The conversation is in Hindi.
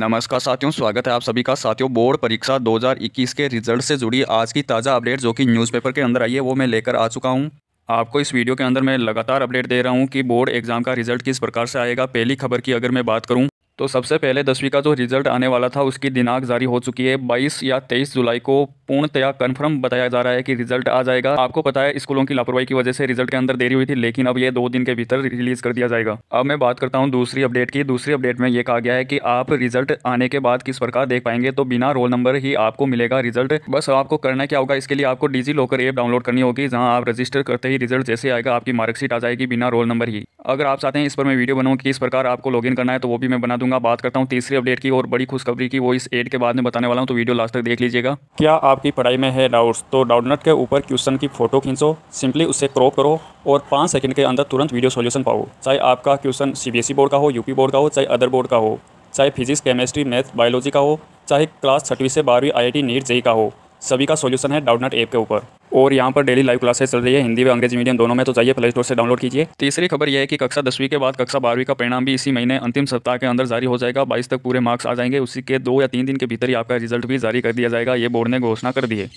नमस्कार साथियों स्वागत है आप सभी का साथियों बोर्ड परीक्षा 2021 के रिजल्ट से जुड़ी आज की ताज़ा अपडेट जो कि न्यूज़पेपर के अंदर आई है वो मैं लेकर आ चुका हूं आपको इस वीडियो के अंदर मैं लगातार अपडेट दे रहा हूं कि बोर्ड एग्ज़ाम का रिजल्ट किस प्रकार से आएगा पहली खबर की अगर मैं बात करूँ तो सबसे पहले दसवीं का जो रिजल्ट आने वाला था उसकी दिनांक जारी हो चुकी है बाईस या तेईस जुलाई को पूर्णतया कन्फर्म बताया जा रहा है कि रिजल्ट आ जाएगा आपको पता है स्कूलों की लापरवाही की वजह से रिजल्ट के अंदर देरी हुई थी लेकिन अब ये दो दिन के भीतर रिलीज कर दिया जाएगा अब मैं बात करता हूँ दूसरी अपडेट की दूसरी अपडेट में ये कहा गया है कि आप रिजल्ट आने के बाद किस प्रकार देख पाएंगे तो बिना रोल नंबर ही आपको मिलेगा रिजल्ट बस आपको करना क्या होगा इसके लिए आपको डिजी लॉकर ऐप डाउनलोड करनी होगी जहाँ आप रजिस्टर करते ही रिजल्ट जैसे आएगा आपकी मार्कशीट आ जाएगी बिना रोल नंबर ही अगर आप चाहते हैं इस पर मैं वीडियो बनाऊँ इस प्रकार आपको लॉगिन करना है तो वो भी मैं बना दूंगा करूंगा बात करता हूँ तीसरी अपडेट की और बड़ी खुशखबरी की वो इस एड के बाद में बताने वाला हूँ तो वीडियो लास्ट तक देख लीजिएगा क्या आपकी पढ़ाई में है डाउट्स तो डाउटनट के ऊपर क्वेश्चन की फोटो खींचो सिंपली उसे क्रॉप करो और पाँच सेकंड के अंदर तुरंत वीडियो सोल्यूशन पाओ चाहे आपका क्वेश्चन सीबीएसई e बोर्ड का हो यूपी बोर्ड का हो चाहे अदर बोर्ड का हो चाहे फिजिक्स केमिस्ट्री मैथ बायोलॉजी का हो चाहे क्लास छठवीं से बारहवीं आई नीट जेई का हो सभी का सोल्यूशन है डाउट नट ऐप के ऊपर और यहाँ पर डेली लाइव क्लासेस चल रही है हिंदी व अंग्रेजी मीडियम दोनों में तो चाहिए प्ले स्टोर से डाउनलोड कीजिए तीसरी खबर यह है कि कक्षा दसवीं के बाद कक्षा बारहवीं का परिणाम भी इसी महीने अंतिम सप्ताह के अंदर जारी हो जाएगा बाईस तक पूरे मार्क्स आ जाएंगे उसी के दो या तीन दिन के भीतर ही आपका रिजल्ट भी जारी कर दिया जाएगा ये बोर्ड ने घोषणा कर दी है